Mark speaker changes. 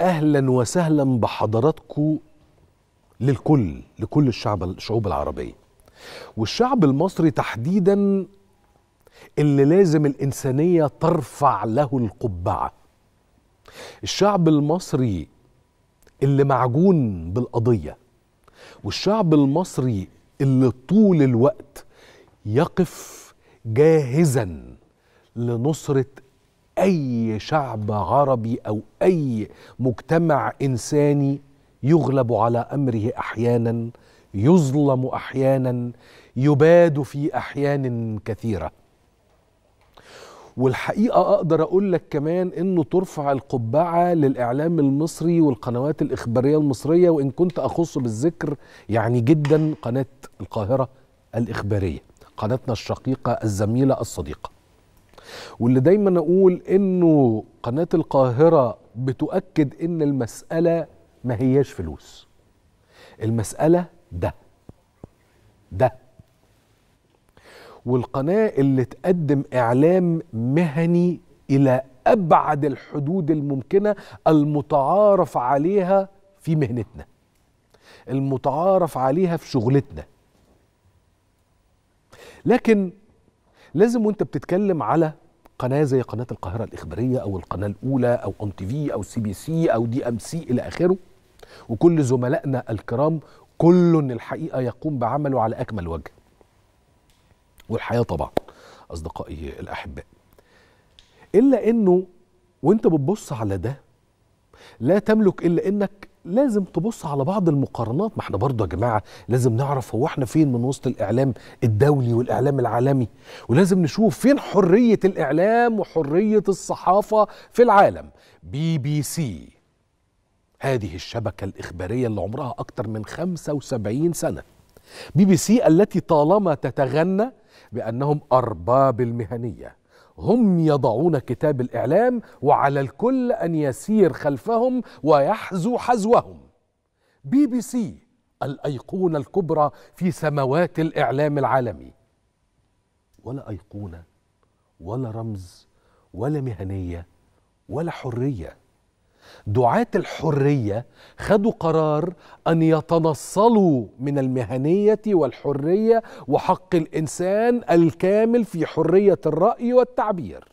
Speaker 1: اهلا وسهلا بحضراتكم للكل لكل الشعب الشعوب العربيه والشعب المصري تحديدا اللي لازم الانسانيه ترفع له القبعه الشعب المصري اللي معجون بالقضيه والشعب المصري اللي طول الوقت يقف جاهزا لنصره اي شعب عربي او اي مجتمع انساني يغلب على امره احيانا يظلم احيانا يباد في احيان كثيره والحقيقه اقدر اقول لك كمان انه ترفع القبعه للاعلام المصري والقنوات الاخباريه المصريه وان كنت اخص بالذكر يعني جدا قناه القاهره الاخباريه قناتنا الشقيقه الزميله الصديقه واللي دايما اقول انه قناه القاهره بتؤكد ان المساله ما هياش فلوس المساله ده ده والقناه اللي تقدم اعلام مهني الى ابعد الحدود الممكنه المتعارف عليها في مهنتنا المتعارف عليها في شغلتنا لكن لازم وانت بتتكلم على قناه زي قناه القاهره الاخباريه او القناه الاولى او ام تي في او سي بي سي او دي ام سي الى اخره وكل زملائنا الكرام كل الحقيقه يقوم بعمله على اكمل وجه والحياه طبعا اصدقائي الاحباء الا انه وانت بتبص على ده لا تملك الا انك لازم تبص على بعض المقارنات ما احنا برضه يا جماعه لازم نعرف هو احنا فين من وسط الاعلام الدولي والاعلام العالمي ولازم نشوف فين حريه الاعلام وحريه الصحافه في العالم بي بي سي هذه الشبكه الاخباريه اللي عمرها اكثر من 75 سنه بي بي سي التي طالما تتغنى بانهم ارباب المهنيه هم يضعون كتاب الاعلام وعلى الكل ان يسير خلفهم ويحزو حزوهم بي بي سي الايقونه الكبرى في سماوات الاعلام العالمي ولا ايقونه ولا رمز ولا مهنيه ولا حريه دعاة الحرية خدوا قرار أن يتنصلوا من المهنية والحرية وحق الإنسان الكامل في حرية الرأي والتعبير